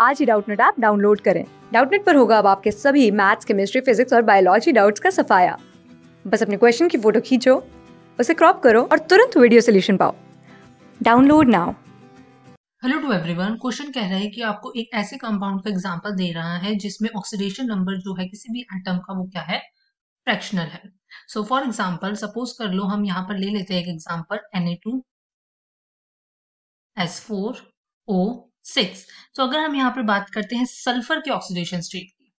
आज ही Doubtnut app download करें डाउटनेट पर होगा अब आपके सभी मैथ्स केमिस्ट्री फिजिक्स और बायोलॉजी डाउट्स का सफाया बस अपने क्वेश्चन की फोटो खींचो उसे क्रॉप करो और तुरंत वीडियो सोल्यूशन पाओ download now hello to everyone question कह रहा है कि आपको एक ऐसे कंपाउंड का एग्जांपल दे रहा है जिसमें ऑक्सीडेशन नंबर जो है किसी भी एटम का वो क्या है फ्रैक्शनल है सो फॉर एग्जांपल सपोज कर लो हम यहाँ पर ले लेते हैं एक example Na2 S4 O six तो अगर हम यहाँ पर बात करते हैं सल्फर के ऑक्सीडेशन स्टेट की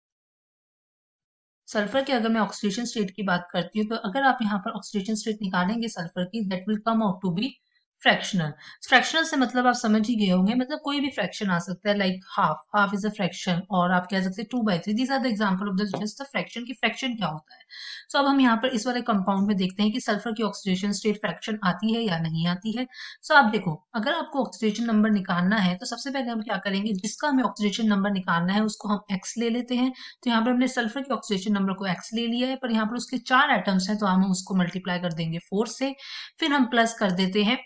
सल्फर के अगर मैं ऑक्सीडेशन स्टेट की बात करती हूँ तो अगर आप यहाँ पर ऑक्सीडेशन स्टेट निकालेंगे सल्फर की that will come out to be fractional fractional से मतलब आप समझ ही गए होंगे मतलब कोई भी फ्रैक्शन आ सकता है like half half is a fraction और आप कह सकते हैं two by three this are the example of the just fraction की फ्रैक्शन क्या होता है सो so, अब हम यहाँ पर इस वाले कंपाउंड में देखते हैं कि सल्फर की ऑक्सीडेशन स्टेट फ्रैक्शन आती है या नहीं आती है सो so, आप देखो अगर आपको ऑक्सीडेशन नंबर निकालना है तो सबसे पहले हम क्या करेंगे जिसका हमें ऑक्सीडेशन नंबर निकालना है उसको हम एक्स ले लेते हैं तो यहाँ पर हमने सल्फर के ऑक्सीडेशन नंबर को एक्स ले लिया है पर यहाँ पर उसके चार एटम्स हैं तो हम उसको मल्टीप्लाई कर देंगे फोर से फिर हम प्लस कर देते हैं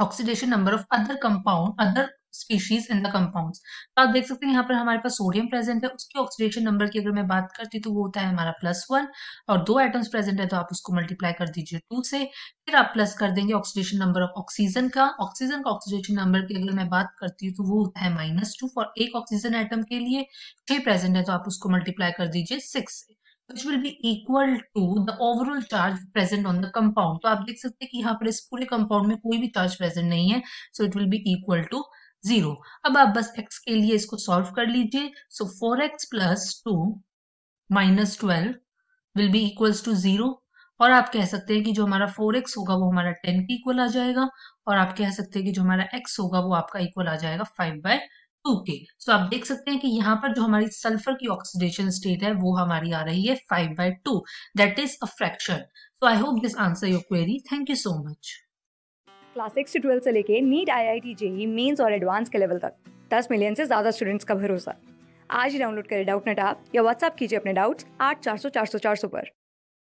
oxidation number of other compound other species in the compounds तो आप देख सकते हैं यहाँ पर हमारे पास सोडियम प्रेजेंट है उसके ऑक्सीडेशन नंबर की अगर मैं बात करती तो वो होता है हमारा प्लस वन और दो एटम्स प्रेजेंट है तो आप उसको मल्टीप्लाई कर दीजिए टू से फिर आप प्लस कर देंगे ऑक्सीडेशन नंबर ऑफ ऑक्सीजन का ऑक्सीजन का ऑक्सीडेशन नंबर की अगर मैं बात करती हूँ तो वो होता है माइनस टू फॉर एक ऑक्सीजन एटम के लिए छह प्रेजेंट है तो आप उसको मल्टीप्लाई कर दीजिए सिक्स से which will be equal to the overall charge present on the compound तो आप देख सकते हैं कि यहाँ पर इस पूरे कंपाउंड में कोई भी चार्ज प्रेजेंट नहीं है so it will be equal to zero अब आप बस x के लिए इसको सॉल्व कर लीजिए so four x plus two minus twelve will be equal to zero और आप कह सकते हैं कि जो हमारा फोर एक्स होगा वो हमारा टेन के इक्वल आ जाएगा और आप कह सकते हैं कि जो हमारा x होगा वो आपका इक्वल आ जाएगा five by okay okay, so तो आप देख सकते हैं कि यहाँ पर जो हमारी सल्फर की ऑक्सीडेशन स्टेट है वो हमारी आ रही है five by two that is a fraction so I hope this answer your query thank you so much class six से ट्वेल्थ से लेके NEET IIT JEE mains और एडवांस के लेवल तक दस मिलियन से ज्यादा स्टूडेंट्स का भरोसा आज ही डाउनलोड करें डाउट नेट आप या व्हाट्सअप कीजिए अपने डाउट्स आठ चार सौ चार सौ चार सौ पर